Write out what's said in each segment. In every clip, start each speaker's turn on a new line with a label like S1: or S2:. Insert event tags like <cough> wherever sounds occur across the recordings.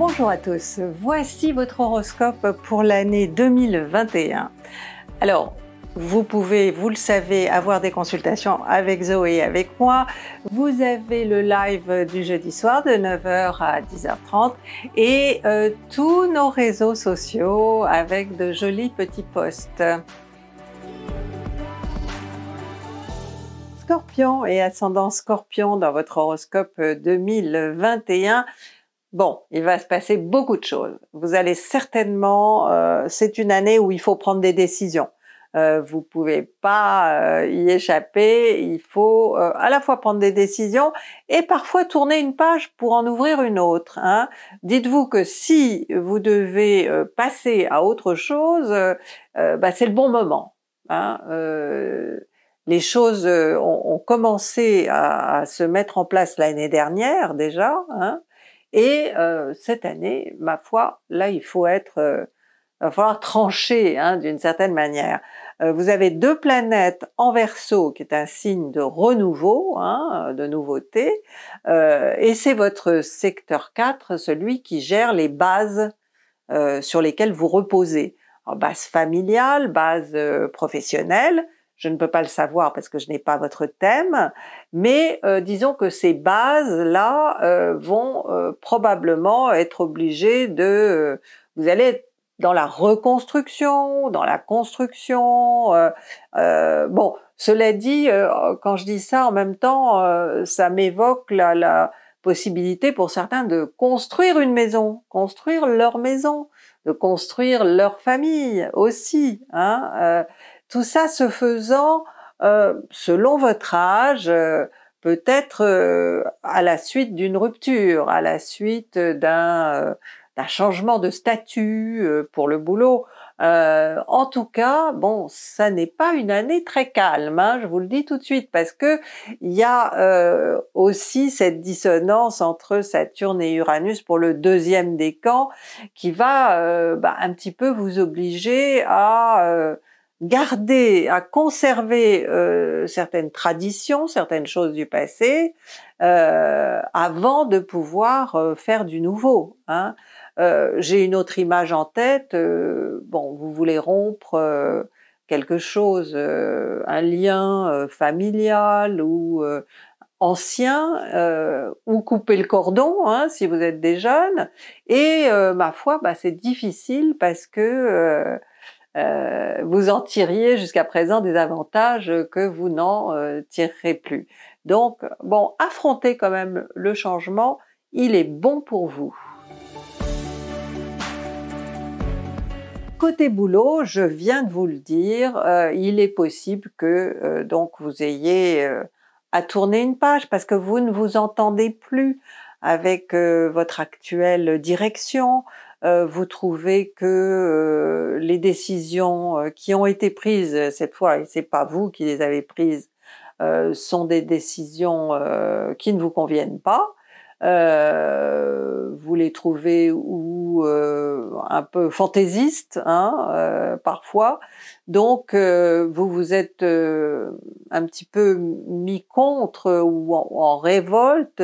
S1: Bonjour à tous, voici votre horoscope pour l'année 2021. Alors, vous pouvez, vous le savez, avoir des consultations avec Zoé et avec moi. Vous avez le live du jeudi soir de 9h à 10h30 et euh, tous nos réseaux sociaux avec de jolis petits posts. Scorpion et ascendant Scorpion dans votre horoscope 2021. Bon, il va se passer beaucoup de choses. Vous allez certainement, euh, c'est une année où il faut prendre des décisions. Euh, vous pouvez pas euh, y échapper. Il faut euh, à la fois prendre des décisions et parfois tourner une page pour en ouvrir une autre. Hein. Dites-vous que si vous devez passer à autre chose, bah, c'est le bon moment. Hein. les choses ont, commencé à, se mettre en place l'année dernière déjà. Hein. Et euh, cette année, ma foi, là, il faut être, il euh, va falloir trancher hein, d'une certaine manière. Euh, vous avez deux planètes en Verseau, qui est un signe de renouveau, hein, de nouveauté, et c'est votre secteur 4, celui qui gère les bases sur lesquelles vous reposez. base familiale, base professionnelle, je ne peux pas le savoir parce que je n'ai pas votre thème, mais euh, disons que ces bases-là euh, vont euh, probablement être obligées de... vous allez être dans la reconstruction, dans la construction. bon, cela dit, quand je dis ça, en même temps, ça m'évoque la, la, possibilité pour certains de construire une maison, construire leur maison, de construire leur famille aussi. Hein, tout ça se faisant euh, selon votre âge, euh, peut-être euh, à la suite d'une rupture, à la suite d'un changement de statut pour le boulot. en tout cas, bon, ça n'est pas une année très calme, hein, je vous le dis tout de suite, parce que il y a aussi cette dissonance entre Saturne et Uranus pour le deuxième décan qui va bah, un petit peu vous obliger à garder, à conserver euh, certaines traditions, certaines choses du passé, euh, avant de pouvoir euh, faire du nouveau. Hein. Euh, j'ai une autre image en tête. bon, vous voulez rompre quelque chose, un lien familial ou ancien euh, ou couper le cordon hein, si vous êtes des jeunes. Et ma foi, bah, c'est difficile parce que euh, vous en tiriez jusqu'à présent des avantages que vous n'en euh, tirerez plus. Donc, bon, affrontez quand même le changement, il est bon pour vous. côté boulot, je viens de vous le dire, euh, il est possible que donc vous ayez à tourner une page parce que vous ne vous entendez plus avec votre actuelle direction, euh, vous trouvez que euh, les décisions euh, qui ont été prises cette fois, et c'est pas vous qui les avez prises, sont des décisions qui ne vous conviennent pas. vous les trouvez un peu fantaisistes hein, parfois. Donc vous vous êtes un petit peu mis contre ou en, révolte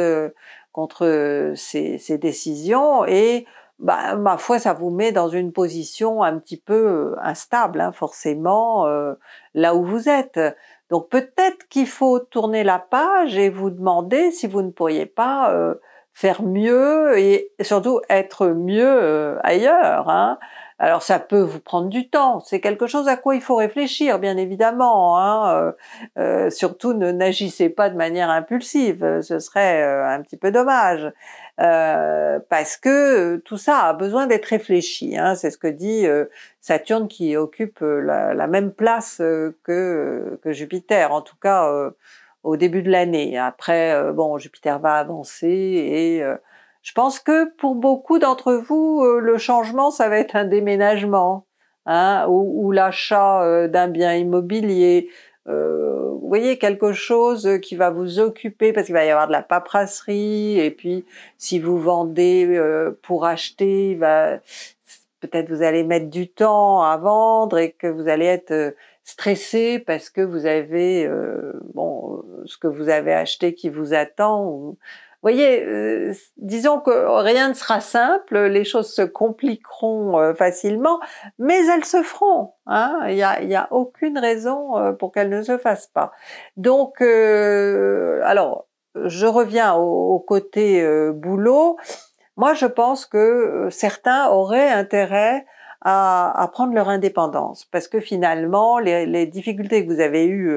S1: contre ces, ces, décisions et bah, ma foi, ça vous met dans une position un petit peu euh, instable, hein, forcément, euh, là où vous êtes. Donc peut-être qu'il faut tourner la page et vous demander si vous ne pourriez pas euh, faire mieux et surtout être mieux ailleurs. Hein. Alors ça peut vous prendre du temps, c'est quelque chose à quoi il faut réfléchir, bien évidemment. Hein. Euh, euh, surtout ne n'agissez pas de manière impulsive, ce serait euh, un petit peu dommage. parce que tout ça a besoin d'être réfléchi. Hein. C'est ce que dit Saturne qui occupe la, même place que, Jupiter, en tout cas au début de l'année. Après, bon, Jupiter va avancer et je pense que pour beaucoup d'entre vous, euh, le changement, ça va être un déménagement hein, ou, l'achat euh, d'un bien immobilier. Euh, vous voyez quelque chose qui va vous occuper parce qu'il va y avoir de la paperasserie et puis si vous vendez pour acheter, peut-être vous allez mettre du temps à vendre et que vous allez être stressé parce que vous avez bon ce que vous avez acheté qui vous attend voyez, euh, disons que rien ne sera simple, les choses se compliqueront euh, facilement, mais elles se feront. Hein. Il n'y a, aucune raison euh, pour qu'elles ne se fassent pas. Donc, alors, je reviens au, côté boulot. Moi, je pense que certains auraient intérêt à, prendre leur indépendance, parce que finalement, les, les difficultés que vous avez eues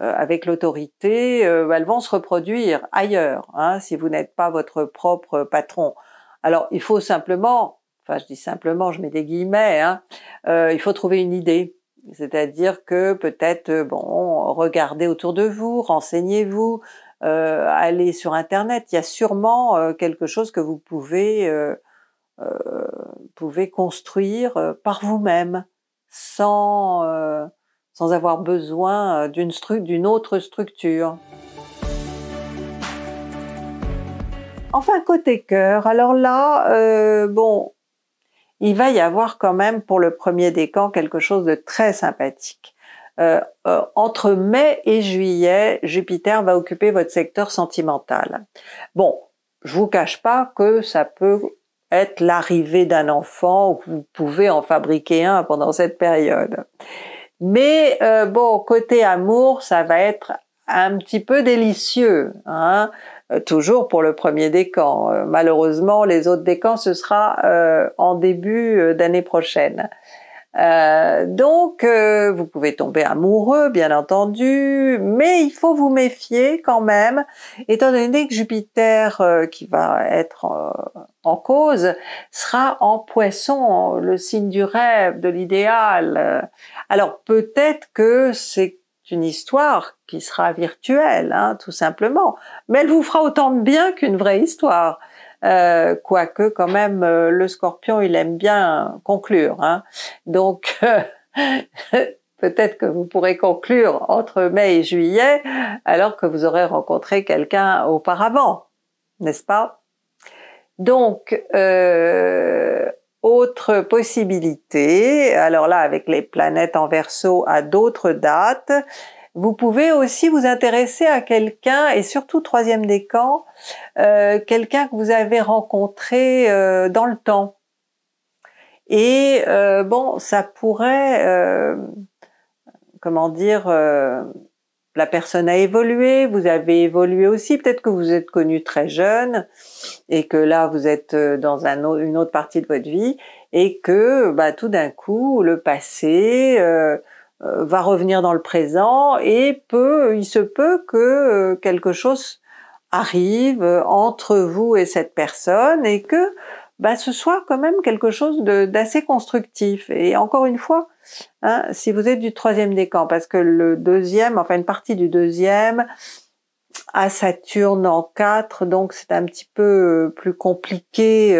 S1: euh, avec l'autorité, euh, elles vont se reproduire ailleurs, hein, si vous n'êtes pas votre propre patron. Alors il faut simplement, enfin je dis simplement, je mets des guillemets, hein, euh, il faut trouver une idée. C'est-à-dire que peut-être, bon, regardez autour de vous, renseignez-vous, euh, allez sur Internet, il y a sûrement quelque chose que vous pouvez, pouvez construire par vous-même, sans sans avoir besoin euh, d'une autre structure. Enfin, côté cœur, alors là, euh, bon, il va y avoir quand même pour le premier décan quelque chose de très sympathique. Euh, entre mai et juillet, Jupiter va occuper votre secteur sentimental. Bon, je vous cache pas que ça peut être l'arrivée d'un enfant, ou vous pouvez en fabriquer un pendant cette période. Mais euh, bon, côté amour, ça va être un petit peu délicieux, hein. euh, toujours pour le premier décan. Euh, malheureusement, les autres décans, ce sera en début d'année prochaine. Euh, donc, euh, vous pouvez tomber amoureux, bien entendu, mais il faut vous méfier quand même, étant donné que Jupiter, euh, qui va être en cause, sera en poisson, le signe du rêve, de l'idéal. Alors, peut-être que c'est une histoire qui sera virtuelle, hein, tout simplement, mais elle vous fera autant de bien qu'une vraie histoire. Euh, quoique quand même euh, le scorpion il aime bien conclure. Hein. Donc euh, <laughs> peut-être que vous pourrez conclure entre mai et juillet alors que vous aurez rencontré quelqu'un auparavant, n'est-ce pas Donc autre possibilité, alors là avec les planètes en verso à d'autres dates, vous pouvez aussi vous intéresser à quelqu'un, et surtout troisième décan, euh, quelqu'un que vous avez rencontré euh, dans le temps. Et euh, bon, ça pourrait, euh, comment dire, la personne a évolué, vous avez évolué aussi, peut-être que vous êtes connu très jeune et que là vous êtes dans une autre partie de votre vie et que bah, tout d'un coup le passé, euh, va revenir dans le présent et peut, il se peut que euh, quelque chose arrive entre vous et cette personne et que bah, ce soit quand même quelque chose d'assez constructif. Et encore une fois, hein, si vous êtes du troisième décan, parce que le deuxième, enfin une partie du deuxième, à Saturne en 4, donc c'est un petit peu euh, plus compliqué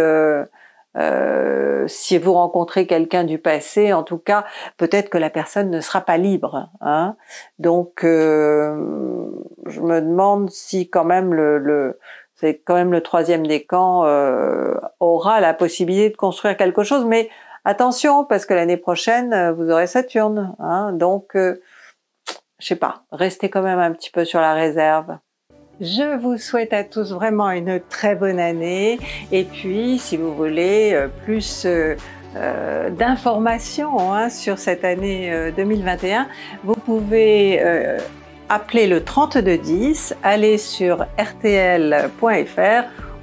S1: euh, si vous rencontrez quelqu'un du passé, en tout cas, peut-être que la personne ne sera pas libre. Hein. Donc, euh, je me demande si quand même le, le c'est quand même le troisième décan euh, aura la possibilité de construire quelque chose, mais attention parce que l'année prochaine euh, vous aurez Saturne, hein, donc je sais pas, restez quand même un petit peu sur la réserve. Je vous souhaite à tous vraiment une très bonne année et puis si vous voulez euh, plus euh, euh, d'informations hein, sur cette année 2021, vous pouvez appeler le 3210, aller sur rtl.fr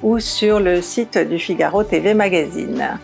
S1: ou sur le site du Figaro TV Magazine.